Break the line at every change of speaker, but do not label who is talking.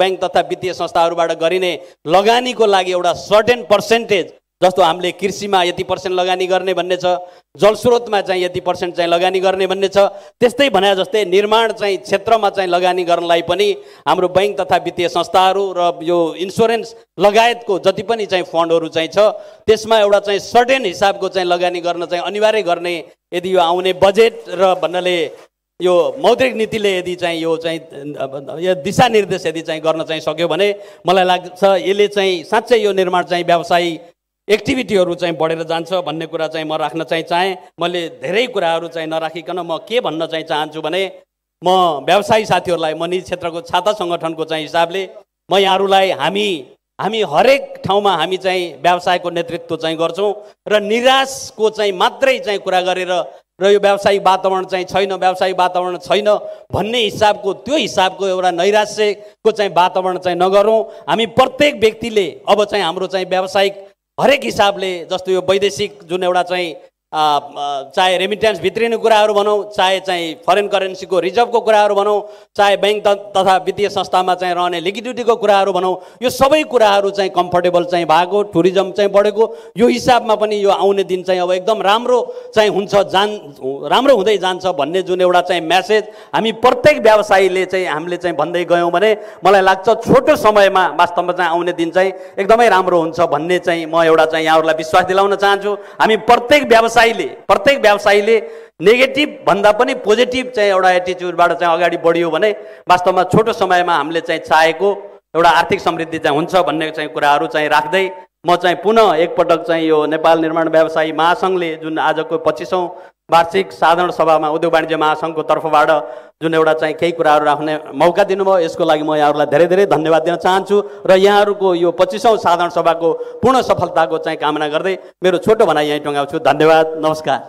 bank तथा वित्तीय संस्थाहरूबाट गरिने लगानीको लागि एउटा सर्टेन पर्सेन्टेज जस्तो हामीले कृषिमा यति पर्सेन्ट लगानी गर्ने भन्ने छ जलस्रोतमा चाहिँ यति पर्सेन्ट चाहिँ लगानी गर्ने भन्ने छ त्यस्तै भने जस्तै निर्माण चाहिँ क्षेत्रमा चाहिँ लगानी गर्नलाई पनि हाम्रो बैङ्क तथा वित्तीय संस्थाहरू र यो इन्सुरेन्स लगायतको जति पनि चाहिँ फन्डहरू चाहिँ छ त्यसमा एउटा चाहिँ सर्टेन हिसाबको चाहिँ लगानी गर्न चाहिँ अनिवार्य गर्ने यदि यो आउने बजेट र भन्नाले यो मौद्रिक नीतिले यदि चाहिँ यो चाहिँ यो दिशानिर्देश यदि चाहिँ गर्न चाहिँ सक्यो भने मलाई लाग्छ यसले चाहिँ साँच्चै यो निर्माण चाहिँ व्यवसायी एक्टिभिटीहरू चाहिँ बढेर जान्छ भन्ने कुरा चाहिँ म राख्न चाहिँ चाहेँ मैले धेरै कुराहरू चाहिँ नराखिकन म के भन्न चाहिँ चाहन्छु भने म व्यवसायी साथीहरूलाई म निजी क्षेत्रको छाता सङ्गठनको चाहिँ हिसाबले म यहाँहरूलाई हामी हामी हरेक ठाउँमा हामी चाहिँ व्यवसायको नेतृत्व चाहिँ गर्छौँ र निराशको चाहिँ मात्रै चाहिँ कुरा गरेर र यो व्यावसायिक वातावरण चाहिँ छैन व्यावसायिक वातावरण छैन भन्ने हिसाबको त्यो हिसाबको एउटा नैराश्यको चाहिँ वातावरण चाहिँ नगरौँ हामी प्रत्येक व्यक्तिले अब चाहिँ हाम्रो चाहिँ व्यावसायिक हरेक हिसाबले जस्तो यो वैदेशिक जुन एउटा चाहिँ चाहे रेमिटेन्स भित्रिने कुराहरू भनौँ चाहे चाहिँ फरेन करेन्सीको रिजर्भको कुराहरू भनौँ चाहे ब्याङ्क तथा वित्तीय संस्थामा चाहिँ रहने लिक्विडिटीको कुराहरू भनौँ यो सबै कुराहरू चाहिँ कम्फर्टेबल चाहिँ भएको टुरिज्म चाहिँ बढेको यो हिसाबमा पनि यो आउने दिन चाहिँ अब एकदम राम्रो चाहिँ हुन्छ जान राम्रो हुँदै जान्छ भन्ने जुन एउटा चाहिँ म्यासेज हामी प्रत्येक व्यवसायीले चाहिँ हामीले चाहिँ भन्दै गयौँ भने मलाई लाग्छ छोटो समयमा वास्तवमा चाहिँ आउने दिन चाहिँ एकदमै राम्रो हुन्छ भन्ने चाहिँ म एउटा चाहिँ यहाँहरूलाई विश्वास दिलाउन चाहन्छु हामी प्रत्येक व्यवसाय व्यवसायीले प्रत्येक व्यवसायीले नेगेटिभ भन्दा पनि पोजिटिभ चाहिँ एउटा एटिच्युडबाट चाहिँ अगाडि बढियो भने वास्तवमा छोटो समयमा हामीले चाहिँ चाहेको एउटा आर्थिक समृद्धि चाहिँ हुन्छ भन्ने चाहिँ कुराहरू चाहिँ राख्दै म चाहिँ पुनः एकपटक चाहिँ यो नेपाल निर्माण व्यवसायी महासङ्घले जुन आजको पच्चिसौँ वार्षिक साधारण सभामा उद्योग वाणिज्य महासङ्घको तर्फबाट जुन एउटा चाहिँ केही कुराहरू राख्ने मौका दिनुभयो यसको लागि म यहाँहरूलाई धेरै धेरै धन्यवाद दिन चाहन्छु र यहाँहरूको यो पच्चिसौँ साधारण सभाको पूर्ण सफलताको चाहिँ कामना गर्दै मेरो छोटो भनाइ यहीँ टुङ्गाउँछु धन्यवाद नमस्कार